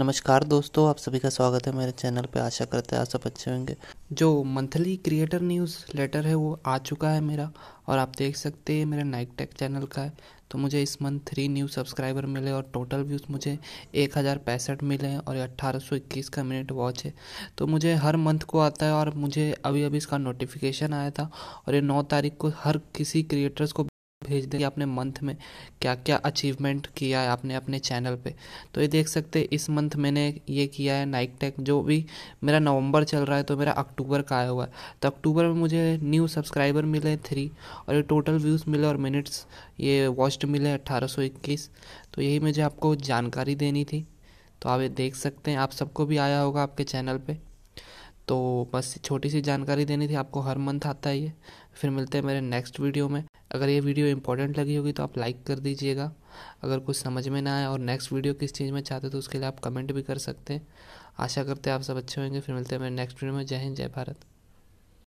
नमस्कार दोस्तों आप सभी का स्वागत है मेरे चैनल पे आशा करते हैं आप सब अच्छे होंगे जो मंथली क्रिएटर न्यूज़ लेटर है वो आ चुका है मेरा और आप देख सकते हैं मेरा नाइक टेक चैनल का है तो मुझे इस मंथ थ्री न्यू सब्सक्राइबर मिले और टोटल व्यूज़ मुझे एक हज़ार पैंसठ मिले हैं और अट्ठारह सौ इक्कीस का मिनट वॉच है तो मुझे हर मंथ को आता है और मुझे अभी अभी इसका नोटिफिकेशन आया था और ये नौ तारीख को हर किसी क्रिएटर्स को भेज दें कि आपने मंथ में क्या क्या अचीवमेंट किया है आपने अपने चैनल पे तो ये देख सकते हैं इस मंथ मैंने ये किया है नाइक टेक जो भी मेरा नवंबर चल रहा है तो मेरा अक्टूबर का आया हुआ है तो अक्टूबर में मुझे न्यू सब्सक्राइबर मिले थ्री और ये टोटल व्यूज़ मिले और मिनट्स ये वॉच्ड मिले अट्ठारह तो यही मुझे आपको जानकारी देनी थी तो आप ये देख सकते हैं आप सबको भी आया होगा आपके चैनल पर तो बस छोटी सी जानकारी देनी थी आपको हर मंथ आता है ये फिर मिलते हैं मेरे नेक्स्ट वीडियो में अगर ये वीडियो इंपॉर्टेंट लगी होगी तो आप लाइक कर दीजिएगा अगर कुछ समझ में ना आए और नेक्स्ट वीडियो किस चीज़ में चाहते हो तो उसके लिए आप कमेंट भी कर सकते हैं आशा करते हैं आप सब अच्छे होंगे फिर मिलते हैं मेरे नेक्स्ट वीडियो में जय हिंद जय भारत